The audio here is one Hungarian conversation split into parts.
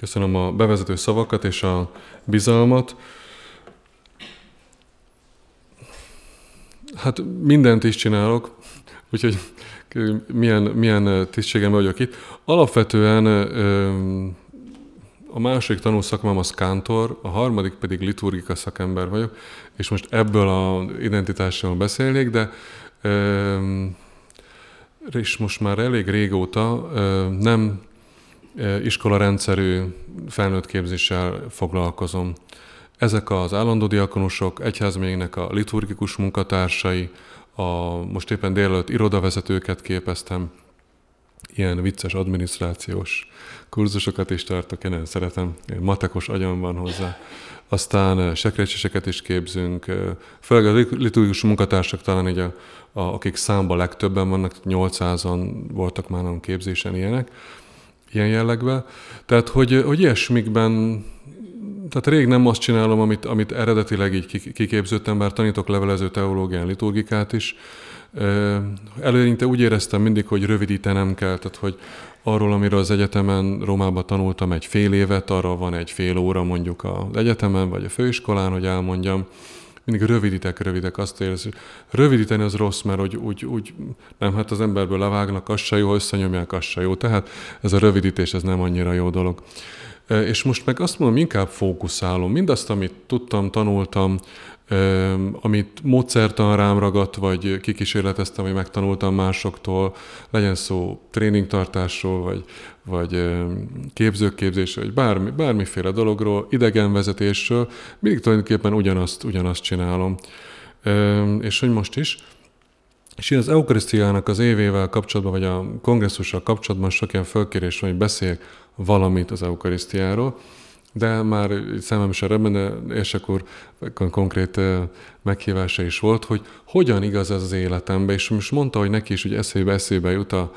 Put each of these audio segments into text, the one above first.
Köszönöm a bevezető szavakat és a bizalmat. Hát mindent is csinálok, úgyhogy milyen, milyen tisztségem vagyok itt. Alapvetően a másik tanulszakmám az kántor, a harmadik pedig liturgika szakember vagyok, és most ebből a identitásról beszélnék, de és most már elég régóta nem iskolarendszerű képzéssel foglalkozom. Ezek az állandó diakonusok, egyházménynek a liturgikus munkatársai, a, most éppen délelőtt irodavezetőket képeztem, ilyen vicces adminisztrációs kurzusokat is tartok, én szeretem, én matekos agyam van hozzá. Aztán sekrecseseket is képzünk, főleg a liturgikus munkatársak talán így a, a, akik számba legtöbben vannak, 800-an voltak már nem képzésen ilyenek, ilyen jellegben. Tehát, hogy, hogy ilyesmikben tehát rég nem azt csinálom, amit, amit eredetileg így kiképződtem, bár tanítok levelező teológián liturgikát is. Előinte úgy éreztem mindig, hogy rövidítenem kell, tehát hogy arról, amiről az egyetemen Rómában tanultam egy fél évet, arra van egy fél óra mondjuk az egyetemen vagy a főiskolán, hogy elmondjam mindig rövidítek, rövidek, azt érzi. rövidíteni az rossz, mert hogy úgy, úgy, nem, hát az emberből levágnak, az se jó, összenyomják, az se jó. Tehát ez a rövidítés, ez nem annyira jó dolog. És most meg azt mondom, inkább fókuszálom. Mindazt, amit tudtam, tanultam, amit módszertan rám ragadt, vagy kikísérleteztem, vagy megtanultam másoktól, legyen szó tréningtartásról, vagy, vagy képzőképzésről, vagy bármi, bármiféle dologról, idegenvezetésről, mindig tulajdonképpen ugyanazt, ugyanazt csinálom. És hogy most is, és én az eukarisztiának az évével kapcsolatban, vagy a kongresszussal kapcsolatban sok ilyen fölkérés van, hogy beszéljek valamit az eukarisztiáról, de már szemem se remene, és akkor konkrét meghívása is volt, hogy hogyan igaz ez az életembe, és most mondta, hogy neki is, hogy eszébe-eszébe jut a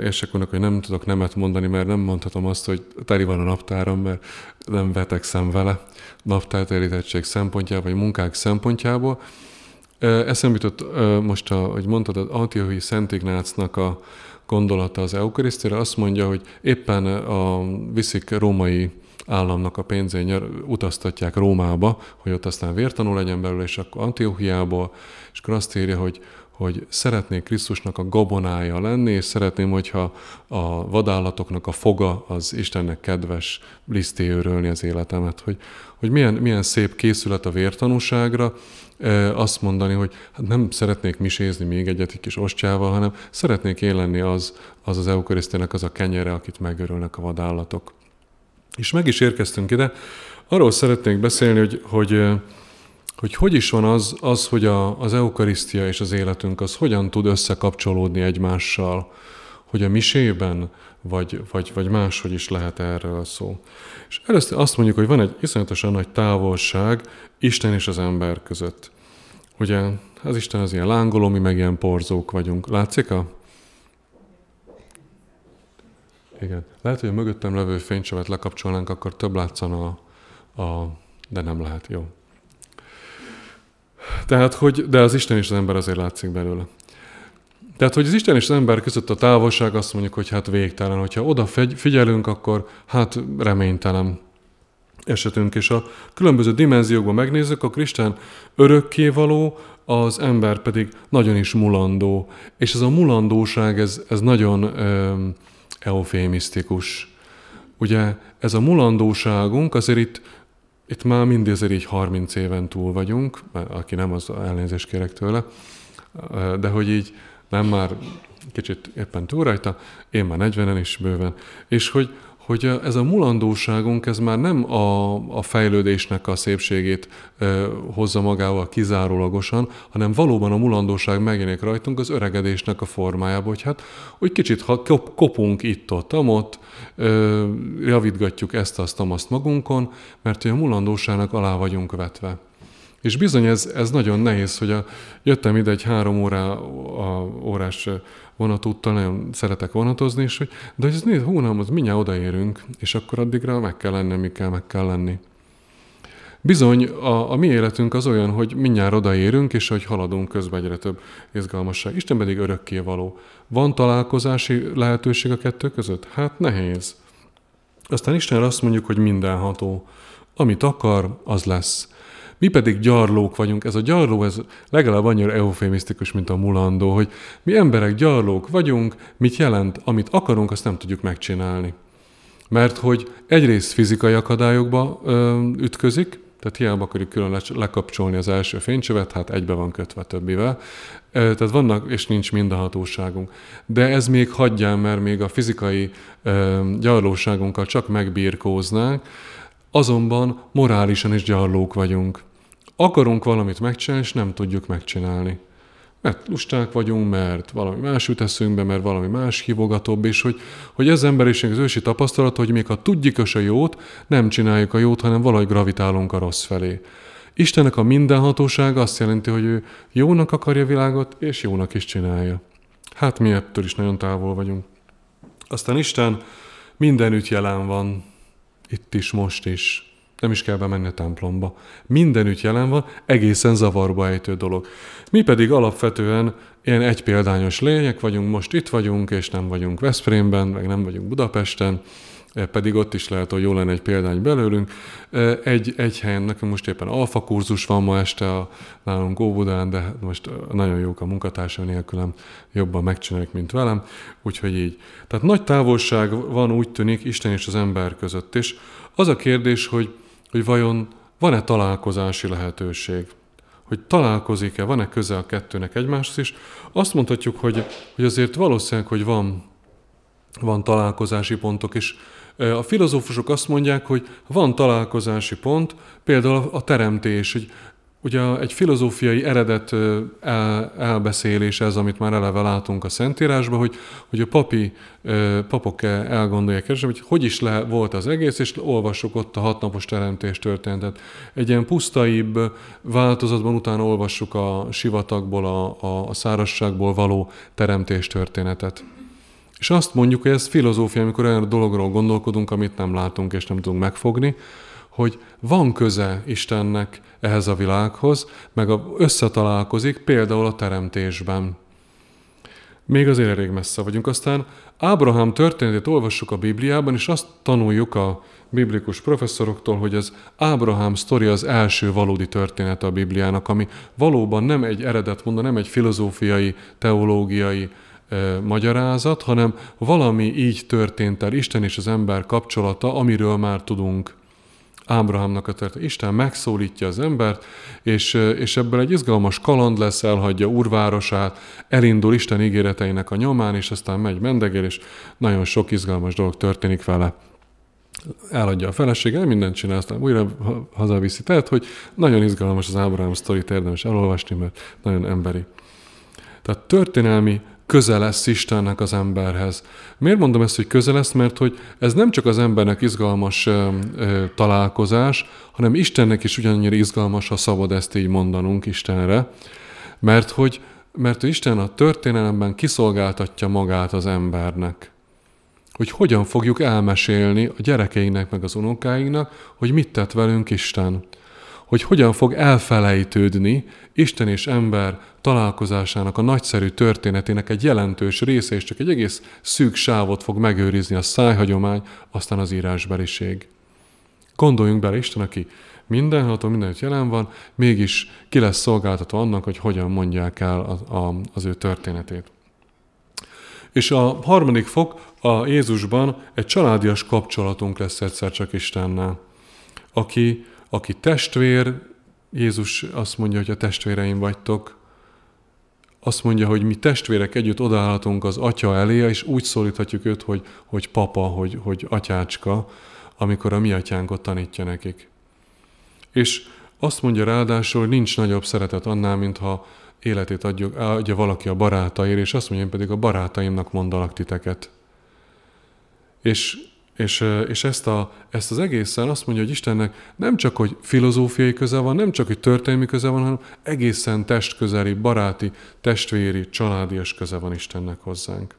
és akkor hogy nem tudok nemet mondani, mert nem mondhatom azt, hogy teli van a naptáram, mert nem vetekszem vele naptárterítettség szempontjából, vagy munkák szempontjából. Eszembe jutott most, a, hogy mondtad, az Antiohi Szent Ignácnak a, gondolata az eukarisztére, azt mondja, hogy éppen a, viszik római államnak a pénzén utaztatják Rómába, hogy ott aztán vértanú legyen belőle, és akkor Antiochiából, és akkor azt írja, hogy, hogy szeretnék Krisztusnak a gabonája lenni, és szeretném, hogyha a vadállatoknak a foga az Istennek kedves, liszté az életemet, hogy, hogy milyen, milyen szép készület a vértanúságra, azt mondani, hogy hát nem szeretnék misézni még egyet egy kis ostyával, hanem szeretnék én lenni az az, az eukarisztének az a kenyere, akit megörülnek a vadállatok. És meg is érkeztünk ide. Arról szeretnék beszélni, hogy, hogy hogy hogy is van az, az hogy a, az eukarisztia és az életünk, az hogyan tud összekapcsolódni egymással hogy a misében, vagy, vagy, vagy máshogy is lehet erről szó. És először azt mondjuk, hogy van egy iszonyatosan nagy távolság Isten és az ember között. Ugye az Isten az ilyen lángoló, mi meg ilyen porzók vagyunk. Látszik a igen. Lehet, hogy a mögöttem levő fénycsövet lekapcsolnánk, akkor több látszana a, a... de nem lehet, jó. Tehát, hogy, de az Isten és az ember azért látszik belőle. Tehát, hogy az Isten és az ember között a távolság azt mondjuk, hogy hát végtelen. Hogyha oda figyelünk, akkor hát reménytelen esetünk. És a különböző dimenziókban megnézzük, a Isten örökkévaló, az ember pedig nagyon is mulandó. És ez a mulandóság, ez, ez nagyon öm, eufémisztikus. Ugye ez a mulandóságunk azért itt itt már mindezért így 30 éven túl vagyunk, aki nem, az elnézést kérek tőle, de hogy így nem már kicsit éppen túl rajta, én már 40-en is bőven, és hogy, hogy ez a mulandóságunk, ez már nem a, a fejlődésnek a szépségét ö, hozza magával kizárólagosan, hanem valóban a mulandóság megjelenik rajtunk az öregedésnek a formájába, hogy hát hogy kicsit ha kop, kopunk itt-ott, amott, javítgatjuk ezt, azt, amazt magunkon, mert hogy a mulandóságnak alá vagyunk vetve. És bizony ez, ez nagyon nehéz, hogy a, jöttem ide egy három órá, a, órás vonatúttal, nagyon szeretek vonatozni, és hogy, de hogy ez nézd, nem, az mindjárt odaérünk, és akkor addigra meg kell lenni, mi kell, meg kell lenni. Bizony, a, a mi életünk az olyan, hogy mindjárt odaérünk, és hogy haladunk közben egyre több izgalmasság. Isten pedig örökké való. Van találkozási lehetőség a kettő között? Hát nehéz. Aztán Isten azt mondjuk, hogy mindenható. Amit akar, az lesz. Mi pedig gyarlók vagyunk. Ez a gyarló, ez legalább annyira eufémisztikus, mint a mulandó, hogy mi emberek gyarlók vagyunk, mit jelent, amit akarunk, azt nem tudjuk megcsinálni. Mert hogy egyrészt fizikai akadályokba ö, ütközik, tehát hiába akarjuk külön lekapcsolni az első fénycsövet, hát egybe van kötve többivel. Tehát vannak, és nincs mind a hatóságunk. De ez még hagyján, mert még a fizikai gyarlóságunkkal csak megbírkóznánk, azonban morálisan is gyarlók vagyunk akarunk valamit megcsinálni, és nem tudjuk megcsinálni. Mert lusták vagyunk, mert valami más jut eszünkbe, mert valami más hívogatóbb, és hogy, hogy ez emberiség az ősi tapasztalat, hogy még ha tudjuk a jót, nem csináljuk a jót, hanem valahogy gravitálunk a rossz felé. Istennek a mindenhatóság azt jelenti, hogy ő jónak akarja világot, és jónak is csinálja. Hát mi ettől is nagyon távol vagyunk. Aztán Isten mindenütt jelen van, itt is, most is. Nem is kell bemenni a templomba. Mindenütt jelen van, egészen zavarba ejtő dolog. Mi pedig alapvetően ilyen egy példányos lények vagyunk, most itt vagyunk, és nem vagyunk Veszprémben, meg nem vagyunk Budapesten, e, pedig ott is lehet, hogy jó lenne egy példány belőlünk. E, egy, egy helyen, nekünk most éppen alfakurzus kurzus van ma este a, nálunk Óbudán, de most e, nagyon jók a munkatársam nélkülem, jobban megcsinálják, mint velem, úgyhogy így. Tehát nagy távolság van, úgy tűnik, Isten és az ember között is. Az a kérdés, hogy hogy vajon van-e találkozási lehetőség, hogy találkozik-e, van-e köze a kettőnek egymáshoz is, azt mondhatjuk, hogy, hogy azért valószínűleg, hogy van, van találkozási pontok is. E, a filozófusok azt mondják, hogy van találkozási pont, például a teremtés, hogy Ugye egy filozófiai eredet elbeszélése, elbeszélés ez, amit már eleve látunk a Szentírásban, hogy, hogy a papi, papok elgondolják, hogy hogy is le volt az egész, és olvassuk ott a hatnapos teremtés történetet. Egy ilyen pusztaibb változatban utána olvassuk a sivatagból, a, a, a szárazságból való teremtés történetet. És azt mondjuk, hogy ez filozófia, amikor olyan dologról gondolkodunk, amit nem látunk és nem tudunk megfogni, hogy van köze Istennek ehhez a világhoz, meg összetalálkozik például a teremtésben. Még azért elég messze vagyunk. Aztán Ábrahám történetét olvassuk a Bibliában, és azt tanuljuk a biblikus professzoroktól, hogy az Ábrahám sztori az első valódi története a Bibliának, ami valóban nem egy eredetmonda, nem egy filozófiai, teológiai e, magyarázat, hanem valami így történt el Isten és az ember kapcsolata, amiről már tudunk. Ábrahámnak a történet. Isten megszólítja az embert, és, és ebből egy izgalmas kaland lesz, elhagyja urvárosát, elindul Isten ígéreteinek a nyomán, és aztán megy mendegél, és nagyon sok izgalmas dolog történik vele eladja a felesége, mindent csinál, aztán újra hazaviszi. Tehát, hogy nagyon izgalmas az Ábrahám sztorit, érdemes elolvasni, mert nagyon emberi. Tehát történelmi közel lesz Istennek az emberhez. Miért mondom ezt, hogy közel lesz? Mert hogy ez nem csak az embernek izgalmas ö, ö, találkozás, hanem Istennek is ugyanannyira izgalmas, ha szabad ezt így mondanunk Istenre, mert hogy mert hogy Isten a történelemben kiszolgáltatja magát az embernek. Hogy hogyan fogjuk elmesélni a gyerekeinknek, meg az unokáinknak, hogy mit tett velünk Isten hogy hogyan fog elfelejtődni Isten és ember találkozásának a nagyszerű történetének egy jelentős része, és csak egy egész szűk sávot fog megőrizni a szájhagyomány, aztán az írásbeliség. Gondoljunk bele, Isten, aki mindenható, mindenütt jelen van, mégis ki lesz szolgáltató annak, hogy hogyan mondják el a, a, az ő történetét. És a harmadik fok a Jézusban egy családias kapcsolatunk lesz egyszer csak Istennel, aki aki testvér, Jézus azt mondja, hogy a testvéreim vagytok, azt mondja, hogy mi testvérek együtt odaállhatunk az atya elé, és úgy szólíthatjuk őt, hogy, hogy papa, hogy, hogy atyácska, amikor a mi atyánkot tanítja nekik. És azt mondja ráadásul, hogy nincs nagyobb szeretet annál, mintha életét adjuk, adja valaki a barátaért, és azt mondja, én pedig a barátaimnak mondalak titeket. És és, és ezt, a, ezt az egészen azt mondja, hogy Istennek nem csak, hogy filozófiai köze van, nem csak, hogy történelmi köze van, hanem egészen testközeli, baráti, testvéri, családias köze van Istennek hozzánk.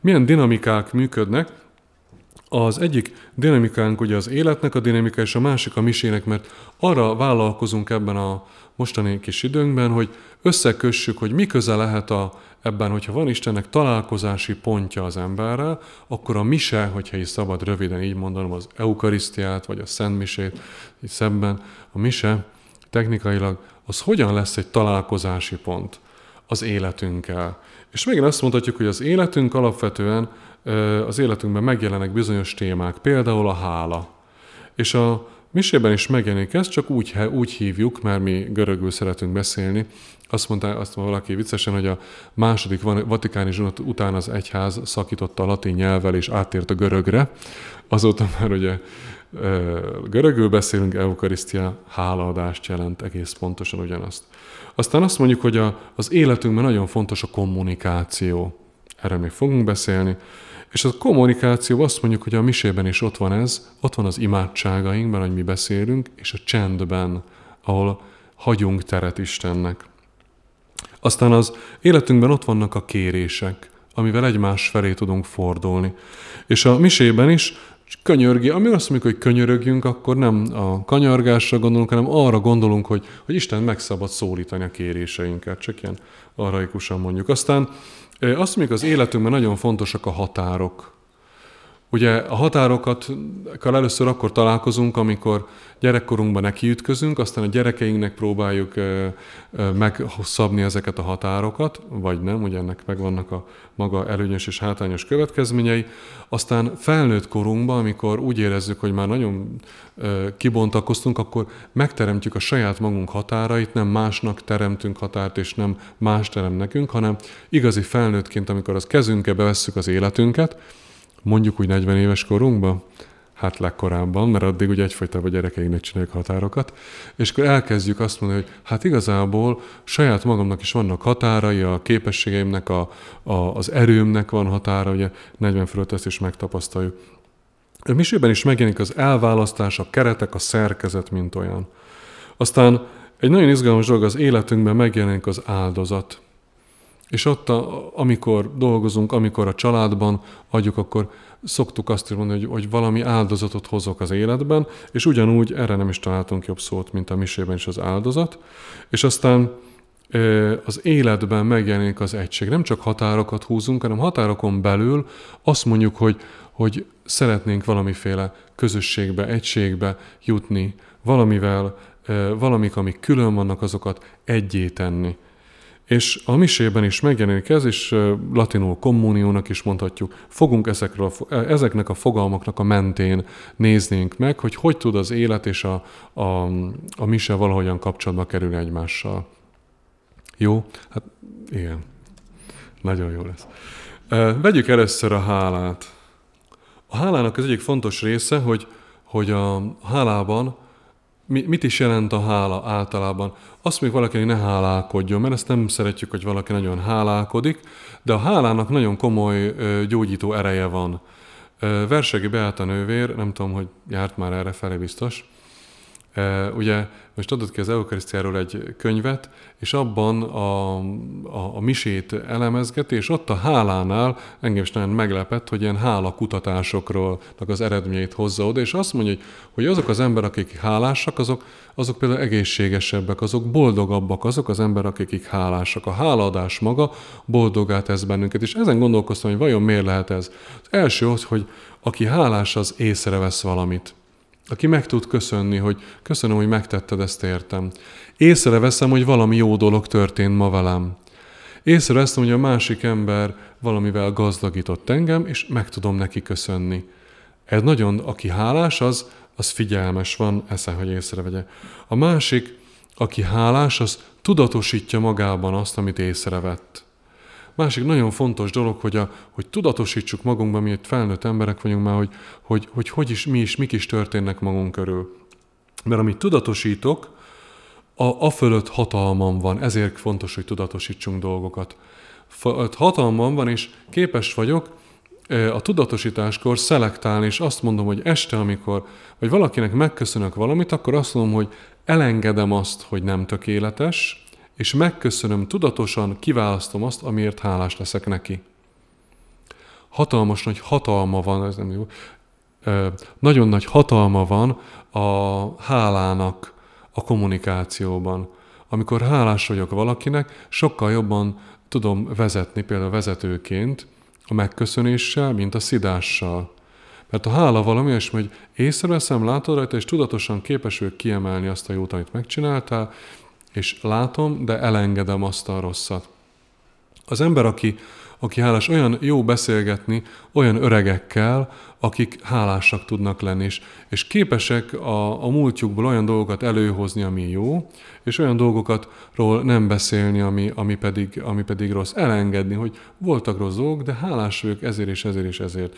Milyen dinamikák működnek, az egyik dinamikánk ugye az életnek a dinamika, és a másik a misének, mert arra vállalkozunk ebben a mostani kis időnkben, hogy összekössük, hogy mi köze lehet a, ebben, hogyha van Istennek találkozási pontja az emberrel, akkor a mise, hogyha is szabad röviden így mondanom, az eukarisztiát, vagy a szent misét így szemben a mise technikailag, az hogyan lesz egy találkozási pont az életünkkel. És megint azt mondhatjuk, hogy az életünk alapvetően az életünkben megjelenek bizonyos témák, például a hála. És a misében is megjelenik ez, csak úgy, úgy hívjuk, mert mi görögül szeretünk beszélni. Azt mondta, azt mondta valaki viccesen, hogy a második vatikáni zsonat után az egyház szakította a latin nyelvvel és áttért a görögre. Azóta már ugye görögül beszélünk, eukarisztia hálaadást jelent egész pontosan ugyanazt. Aztán azt mondjuk, hogy a, az életünkben nagyon fontos a kommunikáció. Erről még fogunk beszélni. És a kommunikáció azt mondjuk, hogy a misében is ott van ez, ott van az imádságainkban, hogy mi beszélünk, és a csendben, ahol hagyunk teret Istennek. Aztán az életünkben ott vannak a kérések, amivel egymás felé tudunk fordulni. És a misében is könyörgi, ami azt mondjuk, hogy könyörögjünk, akkor nem a kanyargásra gondolunk, hanem arra gondolunk, hogy, hogy Isten meg szabad szólítani a kéréseinket, csak ilyen arraikusan mondjuk. Aztán azt mondjuk az életünkben nagyon fontosak a határok. Ugye a határokat először akkor találkozunk, amikor gyerekkorunkban nekiütközünk, aztán a gyerekeinknek próbáljuk megszabni ezeket a határokat, vagy nem, ugye ennek megvannak a maga előnyös és hátrányos következményei. Aztán felnőtt korunkban, amikor úgy érezzük, hogy már nagyon kibontakoztunk, akkor megteremtjük a saját magunk határait, nem másnak teremtünk határt, és nem más terem nekünk, hanem igazi felnőttként, amikor az kezünkbe vesszük az életünket, mondjuk úgy 40 éves korunkban, hát legkorábban, mert addig ugye egyfajtában gyerekeinknek csináljuk határokat, és akkor elkezdjük azt mondani, hogy hát igazából saját magamnak is vannak határai, a képességeimnek, a, a, az erőmnek van határa, ugye 40 fölött ezt is megtapasztaljuk. A misében is megjelenik az elválasztás, a keretek, a szerkezet, mint olyan. Aztán egy nagyon izgalmas dolog az életünkben megjelenik az áldozat – és ott, a, amikor dolgozunk, amikor a családban adjuk, akkor szoktuk azt is mondani, hogy, hogy valami áldozatot hozok az életben, és ugyanúgy erre nem is találtunk jobb szót, mint a misében is az áldozat. És aztán az életben megjelenik az egység. Nem csak határokat húzunk, hanem határokon belül azt mondjuk, hogy, hogy szeretnénk valamiféle közösségbe, egységbe jutni, valamivel, valamik, amik külön vannak, azokat egyé tenni. És a misében is megjelenik ez, és latinul kommuniónak is mondhatjuk. Fogunk ezekről ezeknek a fogalmaknak a mentén néznénk meg, hogy hogy tud az élet és a, a, a mise valahogyan kapcsolatba kerül egymással. Jó? Hát igen. Nagyon jó lesz. Vegyük először a hálát. A hálának az egyik fontos része, hogy, hogy a hálában mi, mit is jelent a hála általában? Azt még valaki ne hálálkodjon, mert ezt nem szeretjük, hogy valaki nagyon hálálkodik, de a hálának nagyon komoly gyógyító ereje van. Versegi Beáta nővér, nem tudom, hogy járt már erre felé biztos, Ugye most adott ki az eukarisztiáról egy könyvet, és abban a, a, a misét elemezgeti, és ott a hálánál engem is nagyon meglepett, hogy ilyen hála kutatásokról az eredményét hozza oda, és azt mondja, hogy, hogy azok az emberek, akik hálásak, azok, azok például egészségesebbek, azok boldogabbak, azok az emberek, akik hálásak. A hálaadás maga boldogát tesz bennünket, és ezen gondolkoztam, hogy vajon miért lehet ez. Az első az, hogy aki hálás, az észrevesz valamit aki meg tud köszönni, hogy köszönöm, hogy megtetted ezt értem. Észreveszem, hogy valami jó dolog történt ma velem. Észreveszem, hogy a másik ember valamivel gazdagított engem, és meg tudom neki köszönni. Ez nagyon, aki hálás, az, az figyelmes van, eszen, hogy észrevegye. A másik, aki hálás, az tudatosítja magában azt, amit észrevett. Másik nagyon fontos dolog, hogy, a, hogy tudatosítsuk magunkban, mi itt felnőtt emberek vagyunk már, hogy hogy, hogy, hogy is, mi is, mik is történnek magunk körül. Mert amit tudatosítok, a, a fölött hatalmam van, ezért fontos, hogy tudatosítsunk dolgokat. Hatalmam van, és képes vagyok a tudatosításkor szelektálni, és azt mondom, hogy este, amikor, vagy valakinek megköszönök valamit, akkor azt mondom, hogy elengedem azt, hogy nem tökéletes, és megköszönöm tudatosan, kiválasztom azt, amiért hálás leszek neki. Hatalmas nagy hatalma van, ez nem jó, nagyon nagy hatalma van a hálának a kommunikációban. Amikor hálás vagyok valakinek, sokkal jobban tudom vezetni például vezetőként a megköszönéssel, mint a szidással. Mert a hála valami és hogy észreveszem, látod rajta, és tudatosan képes vagyok kiemelni azt a jót, amit megcsináltál, és látom, de elengedem azt a rosszat. Az ember, aki, aki hálás, olyan jó beszélgetni olyan öregekkel, akik hálásak tudnak lenni, és, és képesek a, a múltjukból olyan dolgokat előhozni, ami jó, és olyan dolgokatról nem beszélni, ami, ami, pedig, ami pedig rossz. Elengedni, hogy voltak rossz dolgok, de hálás vagyok ezért és ezért és ezért.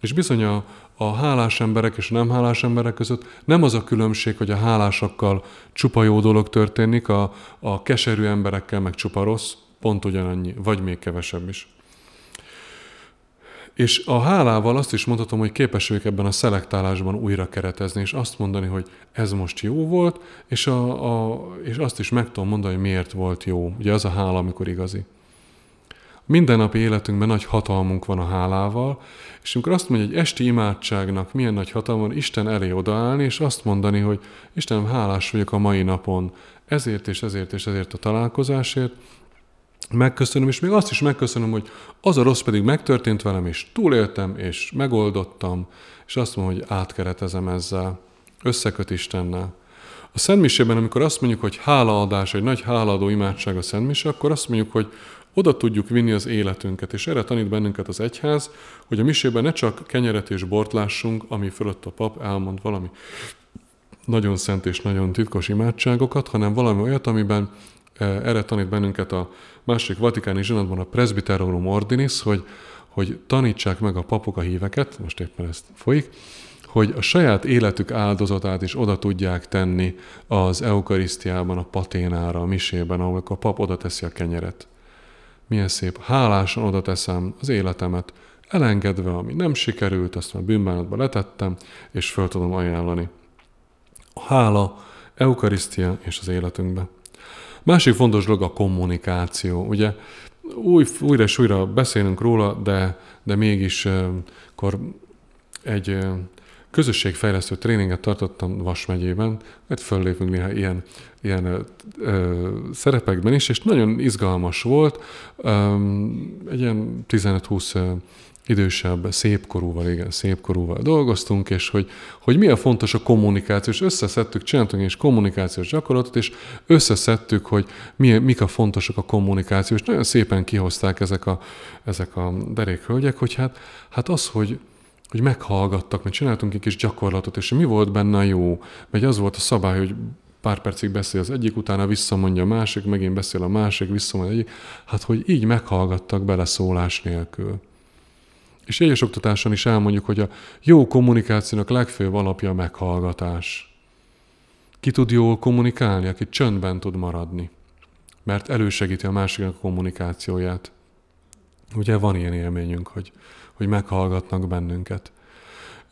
És bizony a, a hálás emberek és a nem hálás emberek között nem az a különbség, hogy a hálásakkal csupa jó dolog történik, a, a keserű emberekkel meg csupa rossz, pont ugyanannyi, vagy még kevesebb is. És a hálával azt is mondhatom, hogy képes vagyok ebben a szelektálásban újra keretezni, és azt mondani, hogy ez most jó volt, és, a, a, és azt is meg tudom mondani, hogy miért volt jó. Ugye az a hála, amikor igazi mindennapi életünkben nagy hatalmunk van a hálával, és amikor azt mondja, hogy egy esti imádságnak milyen nagy hatalma van Isten elé odaállni, és azt mondani, hogy Istenem, hálás vagyok a mai napon, ezért és ezért és ezért a találkozásért, megköszönöm, és még azt is megköszönöm, hogy az a rossz pedig megtörtént velem, és túléltem, és megoldottam, és azt mondom, hogy átkeretezem ezzel, összeköt Istennel. A Szentmisében, amikor azt mondjuk, hogy hálaadás, egy nagy hálaadó imádság a Szentmise, akkor azt mondjuk, hogy oda tudjuk vinni az életünket, és erre tanít bennünket az egyház, hogy a misében ne csak kenyeret és bort lássunk, ami fölött a pap elmond valami nagyon szent és nagyon titkos imádságokat, hanem valami olyat, amiben eh, erre tanít bennünket a másik vatikáni zsinatban a Presbyterorum Ordinis, hogy, hogy tanítsák meg a papok a híveket, most éppen ezt folyik, hogy a saját életük áldozatát is oda tudják tenni az eukarisztiában, a paténára, a misében, ahol a pap oda teszi a kenyeret. Milyen szép, hálásan oda teszem az életemet, elengedve, ami nem sikerült, azt már bűnbánatba letettem, és föl tudom ajánlani. A hála, eukarisztia és az életünkbe. Másik fontos dolog a kommunikáció. Ugye új, újra és újra beszélünk róla, de, de mégis akkor eh, egy eh, közösségfejlesztő tréninget tartottam Vas megyében, mert föllépünk néha ilyen, ilyen ö, szerepekben is, és nagyon izgalmas volt. Ö, egy ilyen 15-20 idősebb, szépkorúval, igen, szépkorúval dolgoztunk, és hogy, hogy mi a fontos a kommunikáció, és összeszedtük, csináltunk és kommunikációs gyakorlatot, és összeszedtük, hogy mi, mik a fontosak a kommunikáció, és nagyon szépen kihozták ezek a, ezek a derékhölgyek, hogy hát, hát az, hogy hogy meghallgattak, mert csináltunk egy kis gyakorlatot, és mi volt benne jó, vagy az volt a szabály, hogy pár percig beszél az egyik, utána visszamondja a másik, megint beszél a másik, visszamondja egyik. Hát, hogy így meghallgattak szólás nélkül. És egyes oktatáson is elmondjuk, hogy a jó kommunikációnak legfőbb alapja a meghallgatás. Ki tud jól kommunikálni, aki csöndben tud maradni, mert elősegíti a másiknak a kommunikációját. Ugye van ilyen élményünk, hogy hogy meghallgatnak bennünket.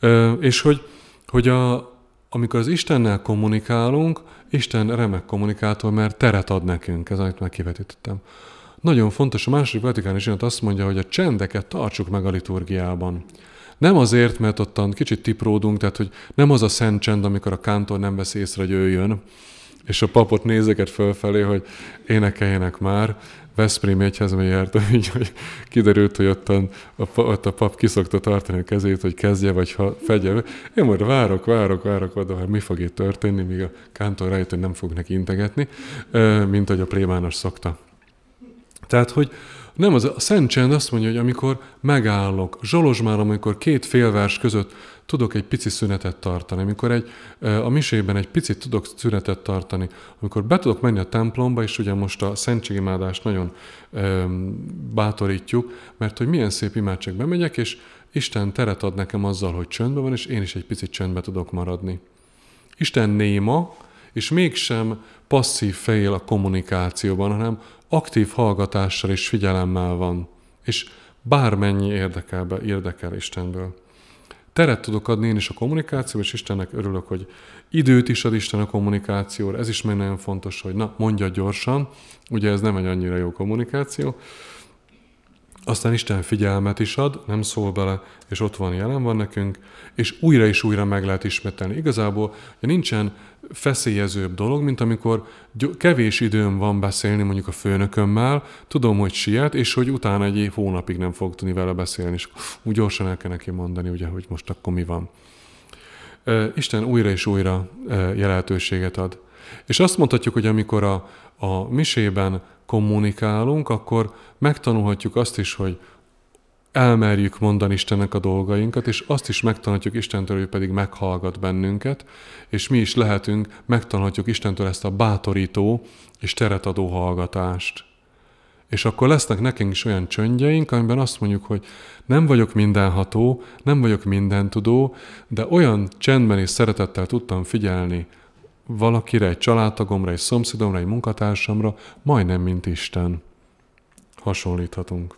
Ö, és hogy, hogy a, amikor az Istennel kommunikálunk, Isten remek kommunikátor, mert teret ad nekünk, ez amit már kivetítettem. Nagyon fontos, a második Vatikán is azt mondja, hogy a csendeket tartsuk meg a liturgiában. Nem azért, mert ottan kicsit tipródunk, tehát hogy nem az a szent csend, amikor a kántor nem vesz észre, hogy ő jön, és a papot nézeket fölfelé, hogy énekeljenek már, Veszprém egyházba jártam, így hogy kiderült, hogy ott a, ott a pap kiszokta tartani a kezét, hogy kezdje, vagy ha fegye. Én majd várok, várok, várok oda, hogy mi fog itt történni, míg a kántor rájött, hogy nem fog neki integetni, mint ahogy a plébános szokta. Tehát, hogy nem, az, a Szent Csend azt mondja, hogy amikor megállok, Zsolozs már, amikor két félvers között tudok egy pici szünetet tartani, amikor egy, a misében egy picit tudok szünetet tartani, amikor be tudok menni a templomba, és ugye most a szentségimádást nagyon bátorítjuk, mert hogy milyen szép imádság bemegyek, és Isten teret ad nekem azzal, hogy csöndben van, és én is egy picit csöndbe tudok maradni. Isten néma, és mégsem passzív fejél a kommunikációban, hanem aktív hallgatással és figyelemmel van, és bármennyi érdekel, be, érdekel Istenből teret tudok adni én is a kommunikáció, és Istennek örülök, hogy időt is ad Isten a kommunikációra. Ez is még nagyon fontos, hogy na, mondja gyorsan, ugye ez nem egy annyira jó kommunikáció, aztán Isten figyelmet is ad, nem szól bele, és ott van, jelen van nekünk, és újra és újra meg lehet ismételni. Igazából ugye nincsen feszélyezőbb dolog, mint amikor kevés időm van beszélni mondjuk a főnökömmel, tudom, hogy siet, és hogy utána egy év hónapig nem fog tudni vele beszélni, és úgy gyorsan el kell neki mondani, ugye, hogy most akkor mi van. Isten újra és újra jelentőséget ad. És azt mondhatjuk, hogy amikor a, a misében kommunikálunk, akkor megtanulhatjuk azt is, hogy elmerjük mondani Istennek a dolgainkat, és azt is megtanulhatjuk Istentől, hogy pedig meghallgat bennünket, és mi is lehetünk, megtanulhatjuk Istentől ezt a bátorító és teret adó hallgatást. És akkor lesznek nekünk is olyan csöndjeink, amiben azt mondjuk, hogy nem vagyok mindenható, nem vagyok mindentudó, de olyan csendben és szeretettel tudtam figyelni valakire, egy családtagomra, egy szomszédomra, egy munkatársamra, majdnem mint Isten. Hasonlíthatunk.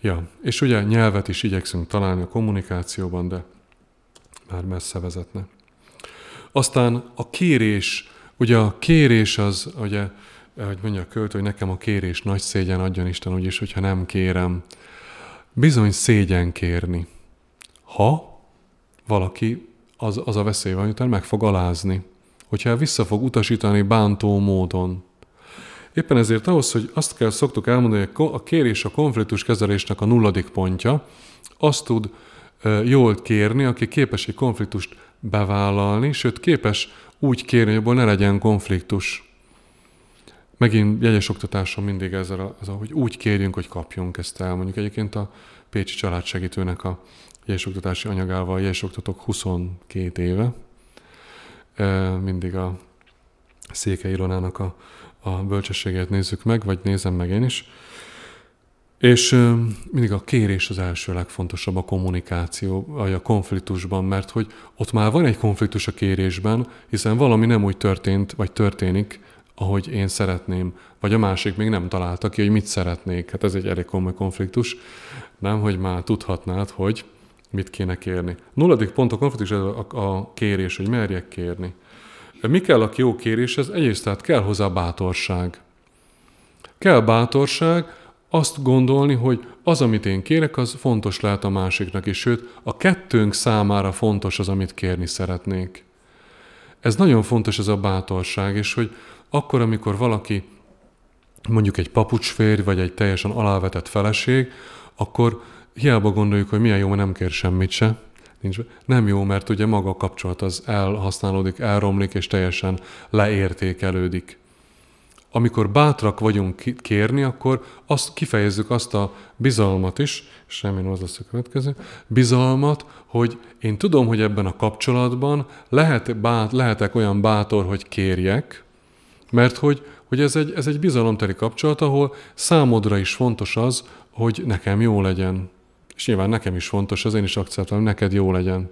Ja, és ugye nyelvet is igyekszünk találni a kommunikációban, de már messze vezetne. Aztán a kérés, ugye a kérés az, ugye, hogy mondja a költő, hogy nekem a kérés nagy szégyen adjon Isten, úgyis, hogyha nem kérem. Bizony szégyen kérni. Ha valaki az, az a veszély van, hogy meg fog alázni, hogyha vissza fog utasítani bántó módon. Éppen ezért ahhoz, hogy azt kell szoktuk elmondani, hogy a kérés a konfliktus kezelésnek a nulladik pontja, azt tud jól kérni, aki képes egy konfliktust bevállalni, sőt képes úgy kérni, hogy abból ne legyen konfliktus. Megint jegyes oktatáson mindig ezzel, az, hogy úgy kérjünk, hogy kapjunk ezt el. Mondjuk egyébként a Pécsi családsegítőnek a jelsoktatási anyagával jelsoktatok 22 éve, mindig a széke Ilonának a, a bölcsességét nézzük meg, vagy nézem meg én is. És mindig a kérés az első legfontosabb a kommunikáció, vagy a konfliktusban, mert hogy ott már van egy konfliktus a kérésben, hiszen valami nem úgy történt, vagy történik, ahogy én szeretném, vagy a másik még nem találta ki, hogy mit szeretnék. Hát ez egy elég komoly konfliktus, nem, hogy már tudhatnád, hogy mit kéne kérni. Nulladik pont a konfliktus a, a kérés, hogy merjek kérni. Mi kell a jó kéréshez? Egyrészt tehát kell hozzá bátorság. Kell bátorság, azt gondolni, hogy az, amit én kérek, az fontos lehet a másiknak is, sőt, a kettőnk számára fontos az, amit kérni szeretnék. Ez nagyon fontos, ez a bátorság, és hogy akkor, amikor valaki mondjuk egy papucsférj, vagy egy teljesen alávetett feleség, akkor hiába gondoljuk, hogy milyen jó, mert nem kér semmit se, nincs, nem jó, mert ugye maga a kapcsolat az elhasználódik, elromlik, és teljesen leértékelődik. Amikor bátrak vagyunk kérni, akkor azt kifejezzük azt a bizalmat is, semmi az lesz a következő, bizalmat, hogy én tudom, hogy ebben a kapcsolatban lehet, bát, lehetek olyan bátor, hogy kérjek, mert hogy, hogy ez egy, ez egy bizalomteli kapcsolat, ahol számodra is fontos az, hogy nekem jó legyen. És nyilván nekem is fontos, az én is akceptálom, neked jó legyen.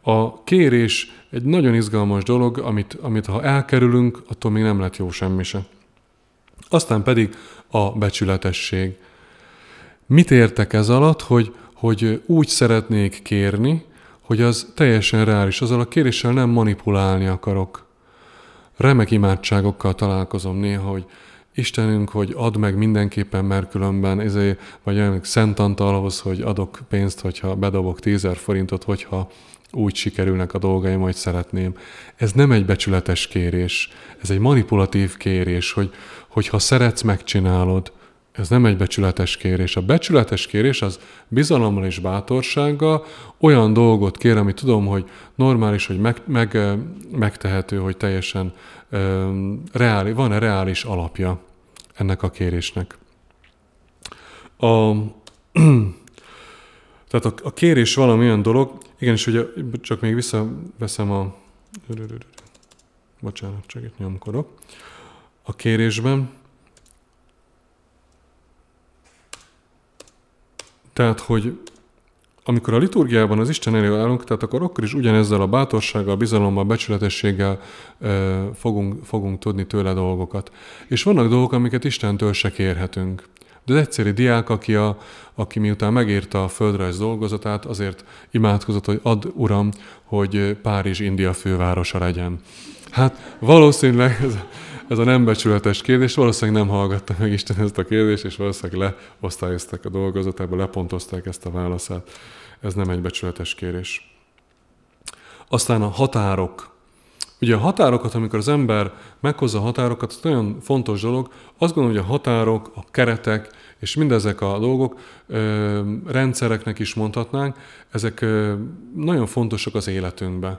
A kérés egy nagyon izgalmas dolog, amit, amit ha elkerülünk, attól még nem lett jó semmi se. Aztán pedig a becsületesség. Mit értek ez alatt, hogy, hogy úgy szeretnék kérni, hogy az teljesen reális, azzal a kéréssel nem manipulálni akarok. Remek imádságokkal találkozom néha, hogy Istenünk, hogy add meg mindenképpen, mert különben, izé, vagy olyan szent antalhoz, hogy adok pénzt, hogyha bedobok tízer forintot, hogyha úgy sikerülnek a dolgaim, hogy szeretném. Ez nem egy becsületes kérés, ez egy manipulatív kérés, hogy, hogy ha szeretsz, megcsinálod. Ez nem egy becsületes kérés. A becsületes kérés az bizalommal és bátorsággal olyan dolgot kér, amit tudom, hogy normális, hogy meg, meg, megtehető, hogy teljesen reális, van-e reális alapja ennek a kérésnek. A, tehát a, a kérés valami dolog, igenis, ugye csak még visszaveszem a... Bocsánat, csak itt nyomkodok. A kérésben Tehát, hogy amikor a liturgiában az Isten elé állunk, tehát akkor akkor is ugyanezzel a bátorsággal, bizalommal, becsületességgel ö, fogunk, fogunk tudni tőle dolgokat. És vannak dolgok, amiket Istentől se kérhetünk. De az egyszerű diák, aki, a, aki miután megírta a földrajz dolgozatát, azért imádkozott, hogy ad Uram, hogy Párizs India fővárosa legyen. Hát valószínűleg ez, ez a nem becsületes kérdés, valószínűleg nem hallgatta meg Isten ezt a kérdést, és valószínűleg leosztályozták a dolgozatába, lepontozták ezt a válaszát. Ez nem egy becsületes kérés. Aztán a határok. Ugye a határokat, amikor az ember meghozza a határokat, az nagyon fontos dolog. Azt gondolom, hogy a határok, a keretek, és mindezek a dolgok rendszereknek is mondhatnánk, ezek nagyon fontosak az életünkben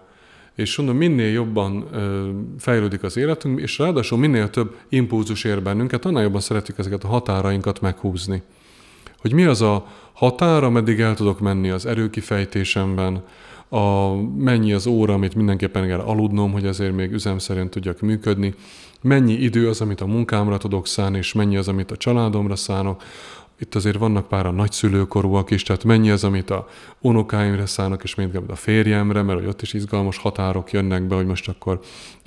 és mondom, minél jobban ö, fejlődik az életünk, és ráadásul minél több impulzus ér bennünket, annál jobban szeretjük ezeket a határainkat meghúzni. Hogy mi az a határ, ameddig el tudok menni az erőkifejtésemben, a, mennyi az óra, amit mindenképpen kell aludnom, hogy ezért még üzemszerűen tudjak működni, mennyi idő az, amit a munkámra tudok szállni, és mennyi az, amit a családomra szánok, itt azért vannak pár a nagyszülőkorúak is, tehát mennyi az, amit a unokáimra szállnak, és mindjárt a férjemre, mert hogy ott is izgalmas határok jönnek be, hogy most akkor,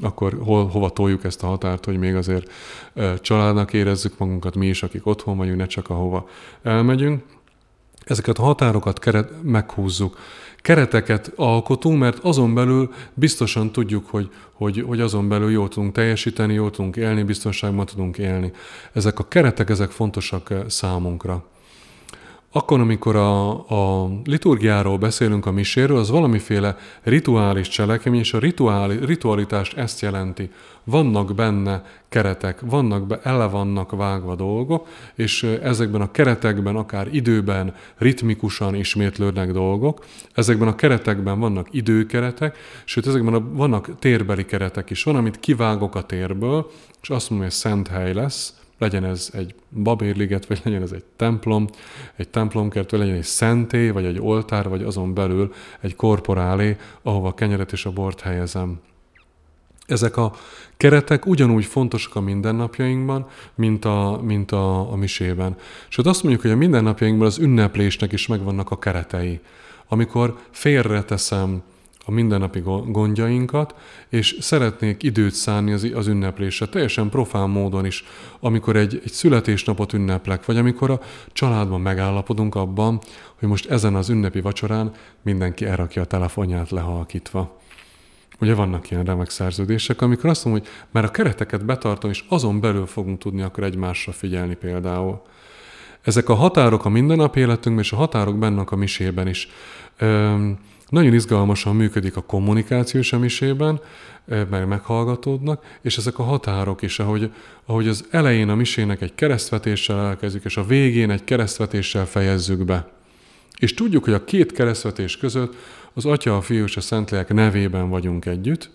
akkor hol, hova toljuk ezt a határt, hogy még azért családnak érezzük magunkat mi is, akik otthon vagyunk, ne csak ahova elmegyünk. Ezeket a határokat keret, meghúzzuk kereteket alkotunk, mert azon belül biztosan tudjuk, hogy, hogy, hogy azon belül jól tudunk teljesíteni, jól tudunk élni, biztonságban tudunk élni. Ezek a keretek, ezek fontosak eh, számunkra akkor, amikor a, a liturgiáról beszélünk, a miséről, az valamiféle rituális cselekmény, és a rituál, ritualitást ezt jelenti. Vannak benne keretek, vannak be, ele vannak vágva dolgok, és ezekben a keretekben, akár időben, ritmikusan ismétlődnek dolgok, ezekben a keretekben vannak időkeretek, sőt, ezekben a, vannak térbeli keretek is. Van, amit kivágok a térből, és azt mondom, hogy szent hely lesz, legyen ez egy babérliget, vagy legyen ez egy templom, egy templomkert, vagy legyen egy szentély, vagy egy oltár, vagy azon belül egy korporálé, ahova a kenyeret és a bort helyezem. Ezek a keretek ugyanúgy fontosak a mindennapjainkban, mint a, mint a, a misében. Sőt, azt mondjuk, hogy a mindennapjainkban az ünneplésnek is megvannak a keretei. Amikor félreteszem a mindennapi gondjainkat, és szeretnék időt szánni az, az ünneplésre, teljesen profán módon is, amikor egy, egy születésnapot ünneplek, vagy amikor a családban megállapodunk abban, hogy most ezen az ünnepi vacsorán mindenki elrakja a telefonját lehalkítva. Ugye vannak ilyen remek szerződések, amikor azt mondom, hogy már a kereteket betartom, és azon belül fogunk tudni akkor egymásra figyelni például. Ezek a határok a mindennapi életünkben, és a határok bennünk a misében is. Nagyon izgalmasan működik a kommunikáció semisében, eh, mert meghallgatódnak, és ezek a határok is, ahogy, ahogy az elején a misének egy keresztvetéssel elkezdjük, és a végén egy keresztvetéssel fejezzük be. És tudjuk, hogy a két keresztvetés között az Atya, a Fiú és a Szentlélek nevében vagyunk együtt.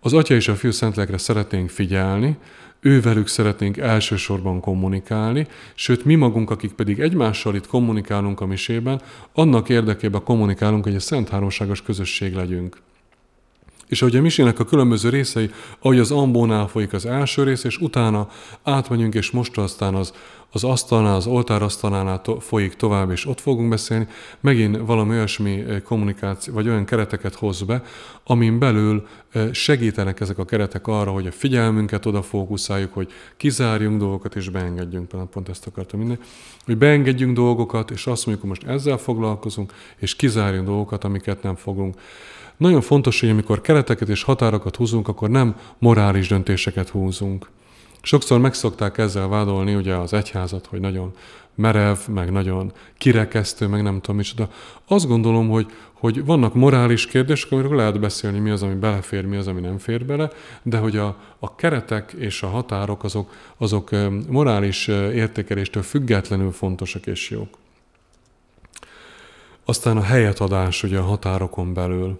Az Atya és a Fiú Szentlélekre szeretnénk figyelni, ővelük szeretnénk elsősorban kommunikálni, sőt mi magunk, akik pedig egymással itt kommunikálunk a misében, annak érdekében kommunikálunk, hogy egy szent háromságos közösség legyünk. És ahogy a misének a különböző részei, ahogy az ambónál folyik az első rész, és utána átmegyünk, és most aztán az, az asztalnál, az asztalánál to- folyik tovább, és ott fogunk beszélni, megint valami olyasmi eh, kommunikáció, vagy olyan kereteket hoz be, amin belül eh, segítenek ezek a keretek arra, hogy a figyelmünket oda fókuszáljuk, hogy kizárjunk dolgokat, és beengedjünk, pont ezt akartam minden, hogy beengedjünk dolgokat, és azt mondjuk, hogy most ezzel foglalkozunk, és kizárjunk dolgokat, amiket nem fogunk nagyon fontos, hogy amikor kereteket és határokat húzunk, akkor nem morális döntéseket húzunk. Sokszor megszokták ezzel vádolni ugye az egyházat, hogy nagyon merev, meg nagyon kirekesztő, meg nem tudom micsoda. Azt gondolom, hogy, hogy vannak morális kérdések, amiről lehet beszélni, mi az, ami belefér, mi az, ami nem fér bele, de hogy a, a keretek és a határok azok, azok morális értékeléstől függetlenül fontosak és jók. Aztán a helyet adás, ugye a határokon belül